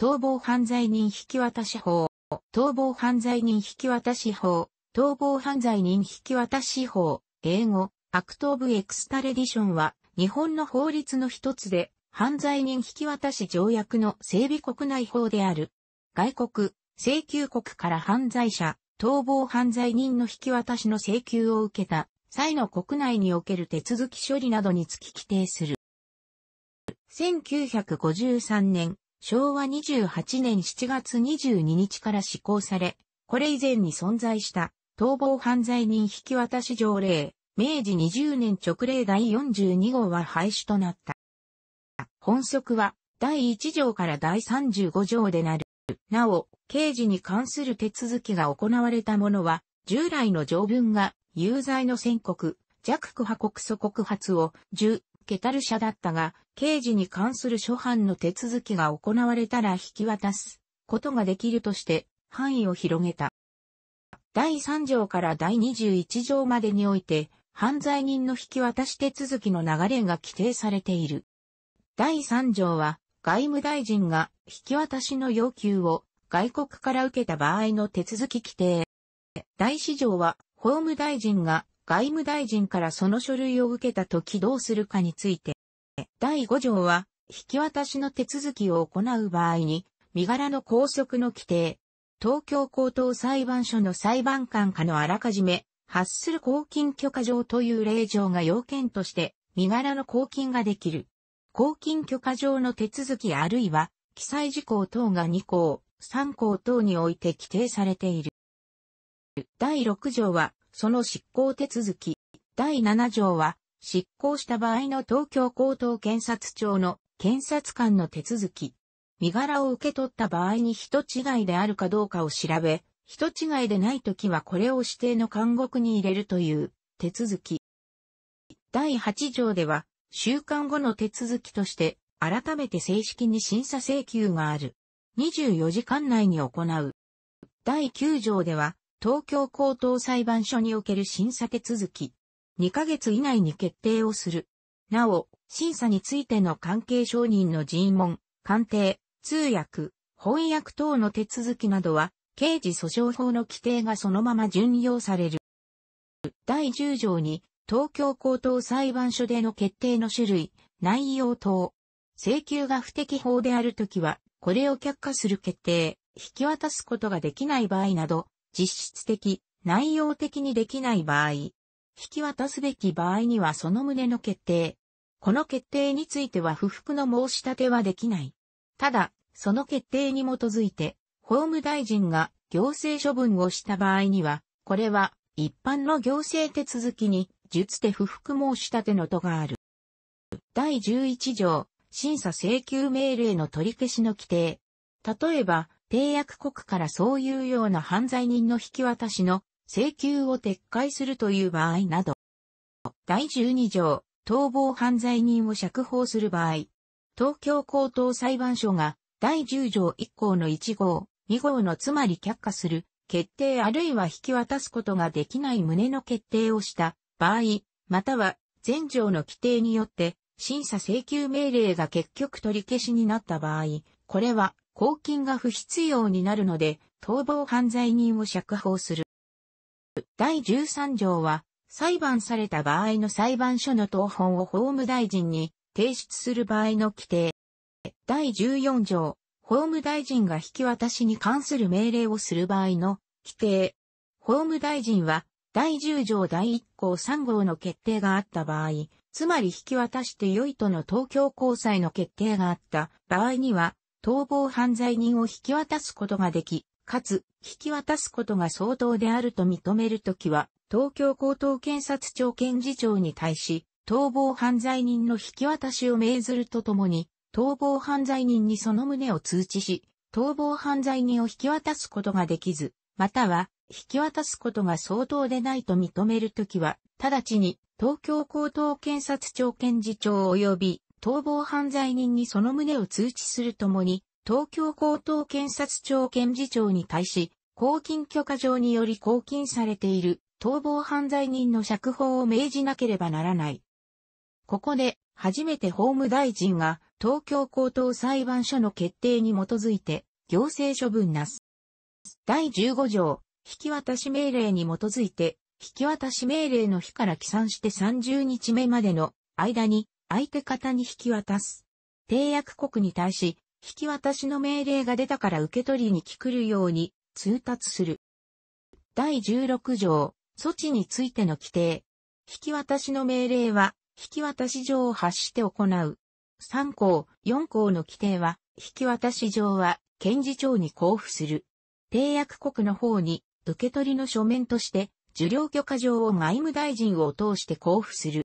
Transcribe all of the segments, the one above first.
逃亡犯罪人引渡し法、逃亡犯罪人引渡し法、逃亡犯罪人引渡し法、英語、アクトーブエクスタレディションは、日本の法律の一つで、犯罪人引渡し条約の整備国内法である。外国、請求国から犯罪者、逃亡犯罪人の引き渡しの請求を受けた際の国内における手続き処理などにつき規定する。1953年、昭和28年7月22日から施行され、これ以前に存在した逃亡犯罪人引き渡し条例、明治20年直令第42号は廃止となった。本則は第1条から第35条でなる。なお、刑事に関する手続きが行われたものは、従来の条文が有罪の宣告、弱苦破告訴告発を、ケタル社だったが、刑事に関する諸般の手続きが行われたら引き渡すことができるとして範囲を広げた。第3条から第21条までにおいて、犯罪人の引き渡し手続きの流れが規定されている。第3条は、外務大臣が引き渡しの要求を外国から受けた場合の手続き規定。第4条は、法務大臣が外務大臣からその書類を受けた時どうするかについて、第5条は、引き渡しの手続きを行う場合に、身柄の拘束の規定、東京高等裁判所の裁判官下のあらかじめ、発する公金許可状という令状が要件として、身柄の公金ができる。公金許可状の手続きあるいは、記載事項等が2項、3項等において規定されている。第6条は、その執行手続き、第7条は、執行した場合の東京高等検察庁の検察官の手続き、身柄を受け取った場合に人違いであるかどうかを調べ、人違いでないときはこれを指定の監獄に入れるという手続き。第8条では、収監後の手続きとして、改めて正式に審査請求がある。24時間内に行う。第9条では、東京高等裁判所における審査手続き、2ヶ月以内に決定をする。なお、審査についての関係承認の尋問、鑑定、通訳、翻訳等の手続きなどは、刑事訴訟法の規定がそのまま順用される。第10条に、東京高等裁判所での決定の種類、内容等、請求が不適法であるときは、これを却下する決定、引き渡すことができない場合など、実質的、内容的にできない場合、引き渡すべき場合にはその旨の決定。この決定については不服の申し立てはできない。ただ、その決定に基づいて、法務大臣が行政処分をした場合には、これは一般の行政手続きに、術手不服申し立てのとがある。第11条、審査請求命令の取り消しの規定。例えば、締約国からそういうような犯罪人の引き渡しの請求を撤回するという場合など、第12条、逃亡犯罪人を釈放する場合、東京高等裁判所が第10条1項の1号、2号のつまり却下する、決定あるいは引き渡すことができない旨の決定をした場合、または前条の規定によって審査請求命令が結局取り消しになった場合、これは公金が不必要になるので、逃亡犯罪人を釈放する。第13条は、裁判された場合の裁判所の当本を法務大臣に提出する場合の規定。第14条、法務大臣が引き渡しに関する命令をする場合の規定。法務大臣は、第10条第1項3号の決定があった場合、つまり引き渡して良いとの東京高裁の決定があった場合には、逃亡犯罪人を引き渡すことができ、かつ、引き渡すことが相当であると認めるときは、東京高等検察庁検事長に対し、逃亡犯罪人の引き渡しを命ずるとともに、逃亡犯罪人にその旨を通知し、逃亡犯罪人を引き渡すことができず、または、引き渡すことが相当でないと認めるときは、直ちに東京高等検察庁検事長及び逃亡犯罪人にその旨を通知するともに、東京高等検察庁検事長に対し、公金許可状により公金されている逃亡犯罪人の釈放を命じなければならない。ここで、初めて法務大臣が東京高等裁判所の決定に基づいて行政処分なす。第15条、引き渡し命令に基づいて、引き渡し命令の日から起算して30日目までの間に、相手方に引き渡す。締約国に対し、引き渡しの命令が出たから受け取りに来るように通達する。第16条、措置についての規定。引き渡しの命令は、引き渡し状を発して行う。3項、4項の規定は、引き渡し状は、検事長に交付する。締約国の方に、受け取りの書面として、受領許可状を外務大臣を通して交付する。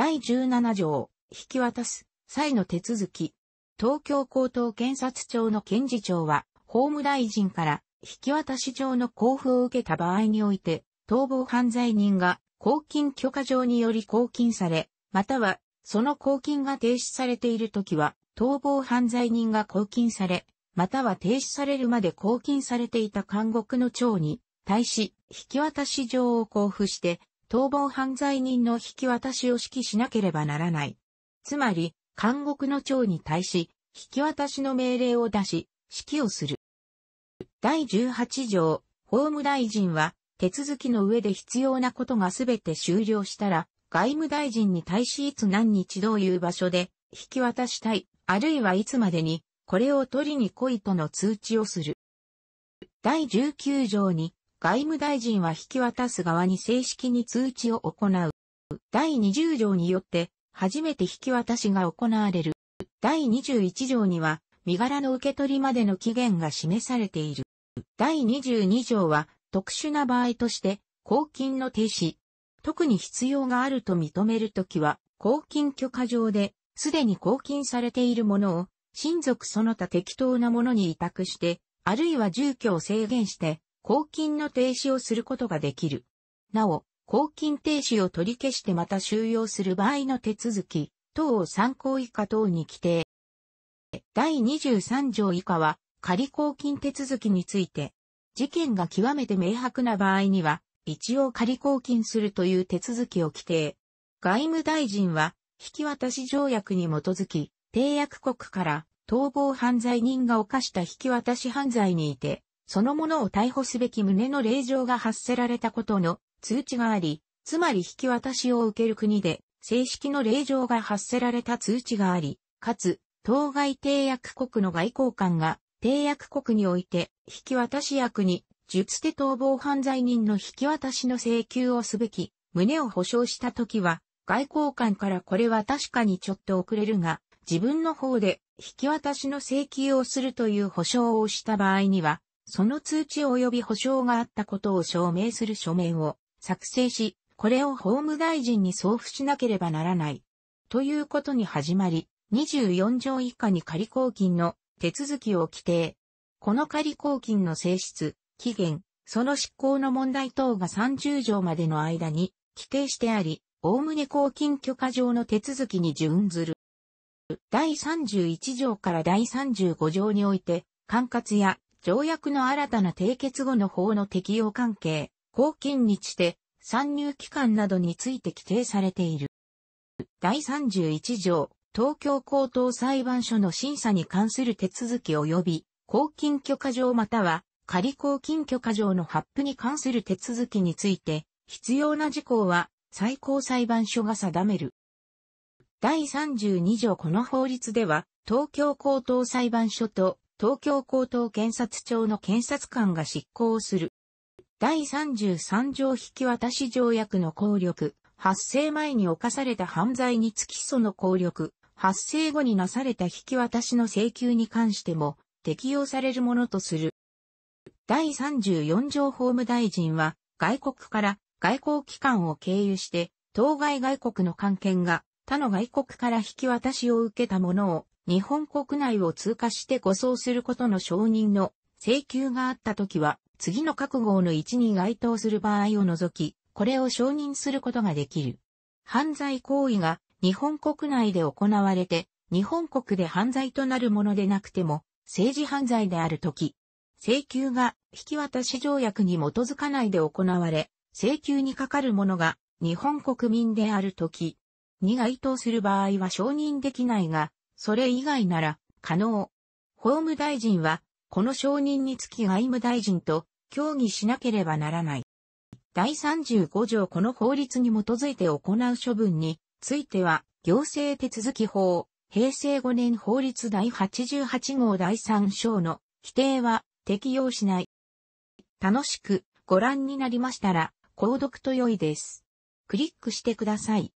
第17条、引き渡す、際の手続き。東京高等検察庁の検事長は、法務大臣から引き渡し状の交付を受けた場合において、逃亡犯罪人が公金許可状により公金され、または、その公金が停止されているときは、逃亡犯罪人が公金され、または停止されるまで公金されていた監獄の長に対し、引き渡し状を交付して、逃亡犯罪人の引き渡しを指揮しなければならない。つまり、監獄の長に対し、引き渡しの命令を出し、指揮をする。第18条、法務大臣は、手続きの上で必要なことがすべて終了したら、外務大臣に対しいつ何日どういう場所で、引き渡したい、あるいはいつまでに、これを取りに来いとの通知をする。第19条に、外務大臣は引き渡す側に正式に通知を行う。第20条によって、初めて引き渡しが行われる。第21条には、身柄の受け取りまでの期限が示されている。第22条は、特殊な場合として、公金の停止。特に必要があると認めるときは、公金許可上で、すでに公金されているものを、親族その他適当なものに委託して、あるいは住居を制限して、抗菌の停止をすることができる。なお、抗菌停止を取り消してまた収容する場合の手続き、等を参考以下等に規定。第23条以下は、仮抗菌手続きについて、事件が極めて明白な場合には、一応仮抗菌するという手続きを規定。外務大臣は、引き渡し条約に基づき、締約国から逃亡犯罪人が犯した引き渡し犯罪にいて、その者を逮捕すべき旨の令状が発せられたことの通知があり、つまり引き渡しを受ける国で、正式の令状が発せられた通知があり、かつ、当該締約国の外交官が、締約国において、引き渡し役に、術手逃亡犯罪人の引き渡しの請求をすべき、旨を保証したときは、外交官からこれは確かにちょっと遅れるが、自分の方で引き渡しの請求をするという保証をした場合には、その通知及び保証があったことを証明する書面を作成し、これを法務大臣に送付しなければならない。ということに始まり、24条以下に仮公金の手続きを規定。この仮公金の性質、期限、その執行の問題等が30条までの間に規定してあり、おおむね公金許可上の手続きに準ずる。第31条から第35条において、管轄や条約の新たな締結後の法の適用関係、公金にちて、参入期間などについて規定されている。第31条、東京高等裁判所の審査に関する手続き及び、公金許可状または、仮公金許可状の発布に関する手続きについて、必要な事項は、最高裁判所が定める。第32条この法律では、東京高等裁判所と東京高等検察庁の検察官が執行する。第33条引き渡し条約の効力、発生前に犯された犯罪につきその効力、発生後になされた引き渡しの請求に関しても適用されるものとする。第34条法務大臣は外国から外交機関を経由して当該外国の関係が他の外国から引き渡しを受けたものを日本国内を通過して護送することの承認の請求があった時は、次の各号の位置に該当する場合を除き、これを承認することができる。犯罪行為が日本国内で行われて、日本国で犯罪となるものでなくても、政治犯罪であるとき、請求が引き渡し条約に基づかないで行われ、請求にかかるものが日本国民であるとき、に該当する場合は承認できないが、それ以外なら、可能。法務大臣は、この承認につき外務大臣と協議しなければならない。第35条この法律に基づいて行う処分については、行政手続法、平成5年法律第88号第3章の規定は適用しない。楽しくご覧になりましたら、購読と良いです。クリックしてください。